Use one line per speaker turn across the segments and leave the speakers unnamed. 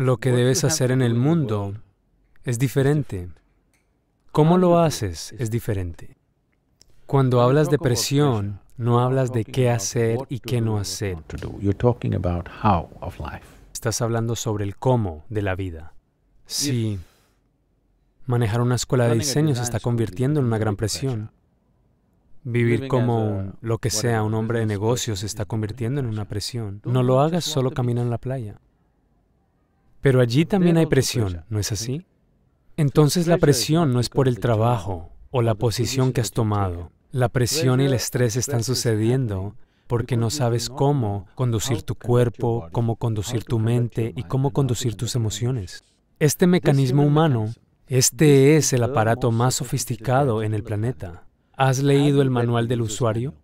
Lo que debes hacer en el mundo es diferente. Cómo lo haces es diferente. Cuando hablas de presión, no hablas de qué hacer y qué no hacer. Estás hablando sobre el cómo de la vida. Si manejar una escuela de diseño se está convirtiendo en una gran presión, Vivir como lo que sea un hombre de negocios se está convirtiendo en una presión. No lo hagas solo caminando en la playa. Pero allí también hay presión, ¿no es así? Entonces la presión no es por el trabajo o la posición que has tomado. La presión y el estrés están sucediendo porque no sabes cómo conducir tu cuerpo, cómo conducir tu mente y cómo conducir tus emociones. Este mecanismo humano, este es el aparato más sofisticado en el planeta. ¿Has leído el manual del usuario?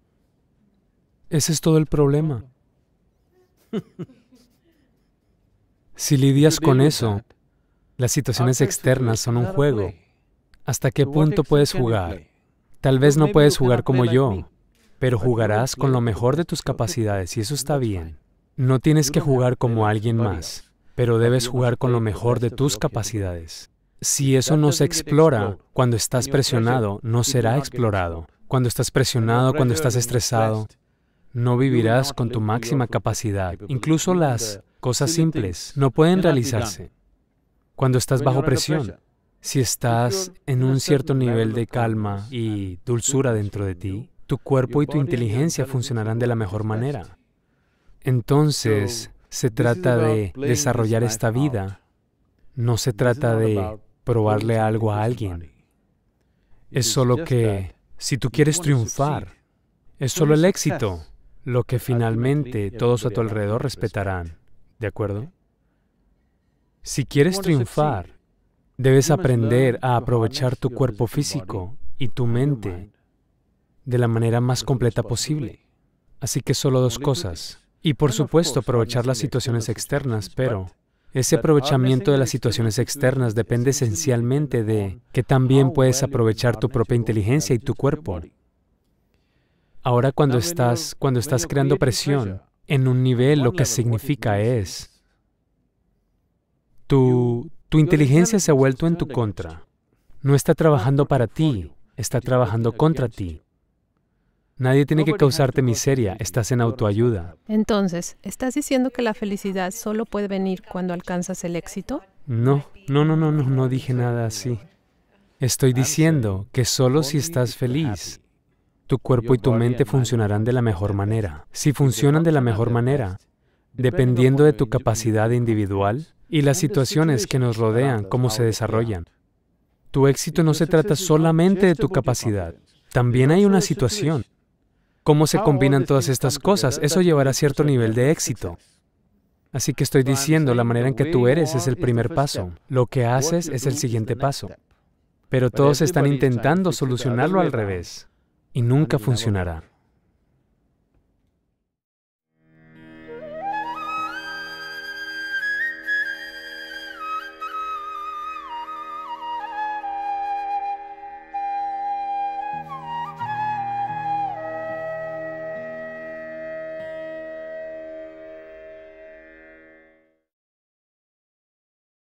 Ese es todo el problema. Si lidias con eso, las situaciones externas son un juego. ¿Hasta qué punto puedes jugar? Tal vez no puedes jugar como yo, pero jugarás con lo mejor de tus capacidades y eso está bien. No tienes que jugar como alguien más, pero debes jugar con lo mejor de tus capacidades. Si eso no se explora, cuando estás presionado, no será explorado. Cuando estás presionado, cuando estás estresado, no vivirás con tu máxima capacidad. Incluso las Cosas simples no pueden realizarse cuando estás bajo presión. Si estás en un cierto nivel de calma y dulzura dentro de ti, tu cuerpo y tu inteligencia funcionarán de la mejor manera. Entonces, se trata de desarrollar esta vida. No se trata de probarle algo a alguien. Es solo que, si tú quieres triunfar, es solo el éxito lo que finalmente todos a tu alrededor respetarán. ¿De acuerdo? Si quieres triunfar, debes aprender a aprovechar tu cuerpo físico y tu mente de la manera más completa posible. Así que solo dos cosas. Y por supuesto, aprovechar las situaciones externas, pero ese aprovechamiento de las situaciones externas depende esencialmente de que también puedes aprovechar tu propia inteligencia y tu cuerpo. Ahora cuando estás, cuando estás creando presión, en un nivel lo que significa es, tu, tu inteligencia se ha vuelto en tu contra. No está trabajando para ti, está trabajando contra ti. Nadie tiene que causarte miseria, estás en autoayuda. Entonces, ¿estás diciendo que la felicidad solo puede venir cuando alcanzas el éxito? No, no, no, no, no, no dije nada así. Estoy diciendo que solo si estás feliz, tu cuerpo y tu mente funcionarán de la mejor manera. Si funcionan de la mejor manera, dependiendo de tu capacidad individual y las situaciones que nos rodean, cómo se desarrollan. Tu éxito no se trata solamente de tu capacidad, también hay una situación. Cómo se combinan todas estas cosas, eso llevará a cierto nivel de éxito. Así que estoy diciendo, la manera en que tú eres es el primer paso, lo que haces es el siguiente paso. Pero todos están intentando solucionarlo al revés y nunca funcionará.